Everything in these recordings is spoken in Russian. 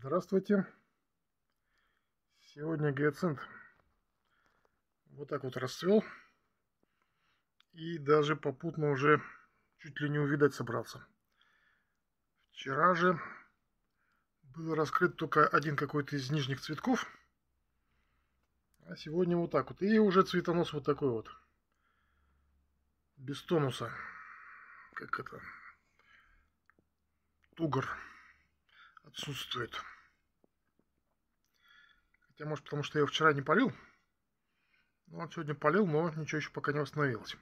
Здравствуйте! Сегодня гиацинт вот так вот расцвел и даже попутно уже чуть ли не увидать собрался. Вчера же был раскрыт только один какой-то из нижних цветков, а сегодня вот так вот. И уже цветонос вот такой вот, без тонуса, как это, тугр отсутствует. Хотя, может, потому что я его вчера не полил. Но ну, он сегодня полил, но ничего еще пока не восстановилось.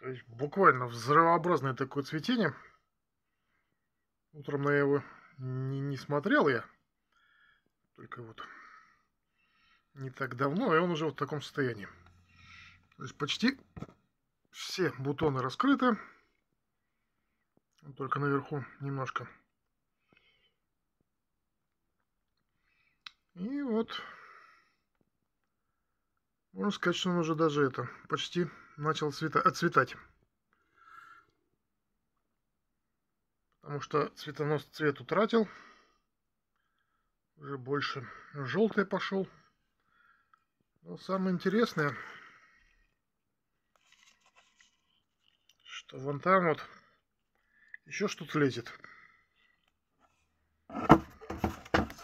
То есть буквально взрывообразное такое цветение. Утром на его не, не смотрел я. Только вот не так давно, и он уже вот в таком состоянии. То есть почти все бутоны раскрыты. Только наверху немножко. И вот, можно сказать, что он уже даже это, почти начал цвета, отцветать. Потому что цветонос цвет утратил. Уже больше желтый пошел. Но самое интересное, что вон там вот еще что-то лезет.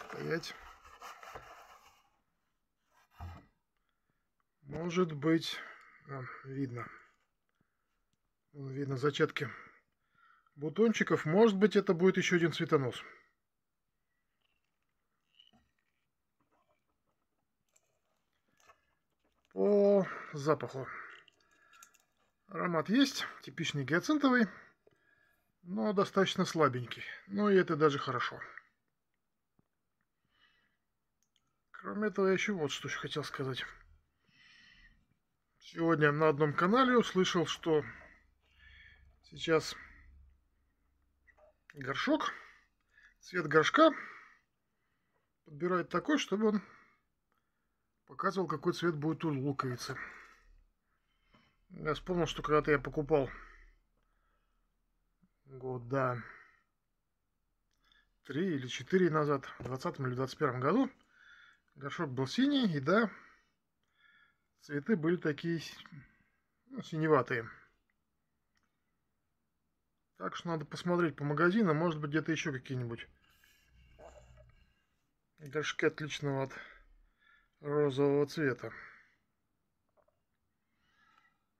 Стоять. Может быть, вон, а, видно. Ну, видно зачатки бутончиков. Может быть, это будет еще один цветонос. По запаху. Аромат есть, типичный гиацинтовый но достаточно слабенький. Ну и это даже хорошо. Кроме этого, я еще вот что еще хотел сказать. Сегодня на одном канале услышал, что сейчас горшок, цвет горшка подбирает такой, чтобы он показывал, какой цвет будет у луковицы. Я вспомнил, что когда-то я покупал года. Три или четыре назад, в двадцатом или двадцать первом году. Горшок был синий, и да, цветы были такие ну, синеватые. Так что надо посмотреть по магазинам, может быть где-то еще какие-нибудь горшки отличного от розового цвета.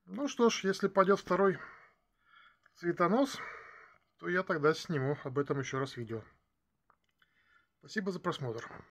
Ну что ж, если пойдет второй цветонос, то я тогда сниму об этом еще раз видео. Спасибо за просмотр.